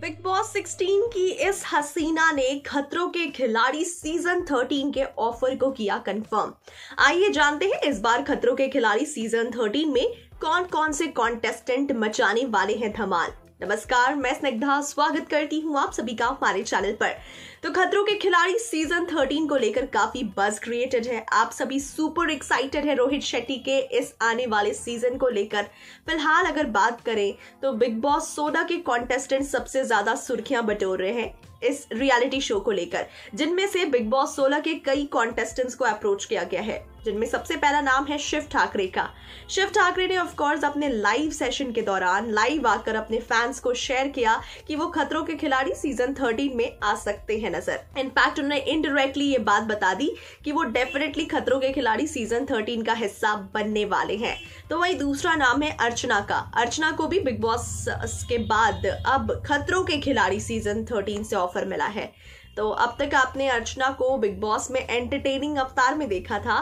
big boss 16 की इस हसीना ने खतरों के खिलाड़ी सीजन 13 के ऑफर को किया कंफर्म आइए जानते हैं इस बार खतरों के खिलाड़ी सीजन 13 में कौन कौन से कॉन्टेस्टेंट मचाने वाले हैं धमाल नमस्कार मैं स्निग्धा स्वागत करती हूँ आप सभी का हमारे चैनल पर तो खतरों के खिलाड़ी सीजन 13 को लेकर काफी बस क्रिएटेड है आप सभी सुपर एक्साइटेड है रोहित शेट्टी के इस आने वाले सीजन को लेकर फिलहाल अगर बात करें तो बिग बॉस सोलह के कॉन्टेस्टेंट सबसे ज्यादा सुर्खियां बटोर रहे हैं इस रियलिटी शो को लेकर जिनमें से बिग बॉस सोलह के कई कॉन्टेस्टेंट्स को अप्रोच किया गया है जिनमें सबसे पहला नाम है शिव ठाकरे का शिव ठाकरे ने ऑफकोर्स अपने लाइव सेशन के दौरान लाइव आकर अपने फैंस को शेयर किया कि वो खतरों के खिलाड़ी सीजन 13 में आ सकते हैं नजर इनफैक्ट उन्होंने इनडायरेक्टली ये बात बता दी कि वो डेफिनेटली खतरों के खिलाड़ी सीजन 13 का हिस्सा बनने वाले हैं तो वही दूसरा नाम है अर्चना का अर्चना को भी बिग बॉस के बाद अब खतरों के खिलाड़ी सीजन थर्टीन से ऑफर मिला है तो अब तक आपने अर्चना को बिग बॉस में एंटरटेनिंग अवतार में देखा था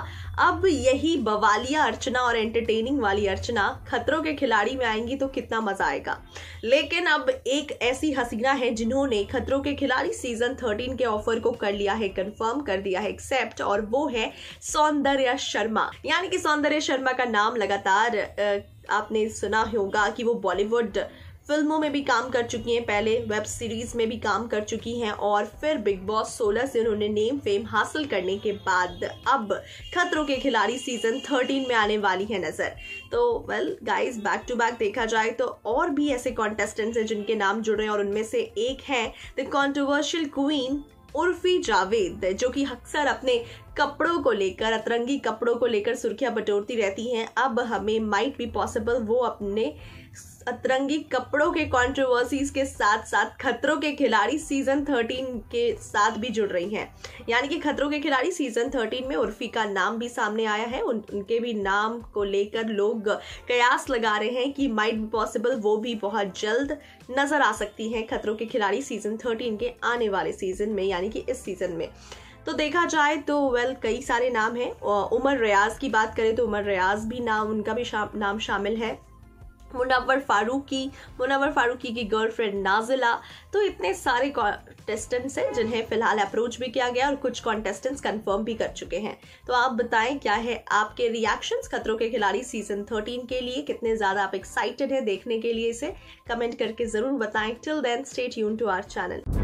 अब यही बवालिया अर्चना और एंटरटेनिंग वाली अर्चना खतरों के खिलाड़ी में आएंगी तो कितना मजा आएगा लेकिन अब एक ऐसी हसीना है जिन्होंने खतरों के खिलाड़ी सीजन थर्टीन के ऑफर को कर लिया है कंफर्म कर दिया है एक्सेप्ट और वो है सौंदर्या शर्मा यानी कि सौंदर्य शर्मा का नाम लगातार आपने सुना होगा कि वो बॉलीवुड फिल्मों में भी काम कर चुकी हैं पहले वेब सीरीज़ में भी काम कर चुकी हैं और फिर बिग बॉस 16 से उन्होंने नेम फेम हासिल करने के बाद अब खतरों के खिलाड़ी सीजन 13 में आने वाली है नज़र तो well guys back to back देखा जाए तो और भी ऐसे कॉन्टेस्टेंट्स हैं जिनके नाम जुड़े और उनमें से एक है the controversial queen Urfi Javed जो कि अक्सर अपने कपड़ों को लेकर अतरंगी कपड़ों को लेकर सुर्खियां बटोरती रहती हैं अब हमें माइट बी पॉसिबल वो अपने अतरंगी कपड़ों के कंट्रोवर्सीज के साथ साथ खतरों के खिलाड़ी सीजन 13 के साथ भी जुड़ रही हैं यानी कि खतरों के खिलाड़ी सीजन 13 में उर्फी का नाम भी सामने आया है उन, उनके भी नाम को लेकर लोग कयास लगा रहे हैं कि माइट बी पॉसिबल वो भी बहुत जल्द नजर आ सकती हैं खतरों के खिलाड़ी सीजन थर्टीन के आने वाले सीजन में यानी कि इस सीजन में तो देखा जाए तो वेल कई सारे नाम हैं उमर रियाज की बात करें तो उमर रियाज भी नाम उनका भी शा, नाम शामिल है मुनावर फारूकी मुनावर फारूकी की गर्लफ्रेंड नाजिला तो इतने सारे कॉन्टेस्टेंट्स हैं जिन्हें फिलहाल अप्रोच भी किया गया और कुछ कॉन्टेस्टेंट्स कंफर्म भी कर चुके हैं तो आप बताएं क्या है आपके रिएक्शंस खतरों के खिलाड़ी सीजन 13 के लिए कितने ज़्यादा आप एक्साइटेड हैं देखने के लिए इसे कमेंट करके ज़रूर बताएं टिल देन स्टेट यून टू आर चैनल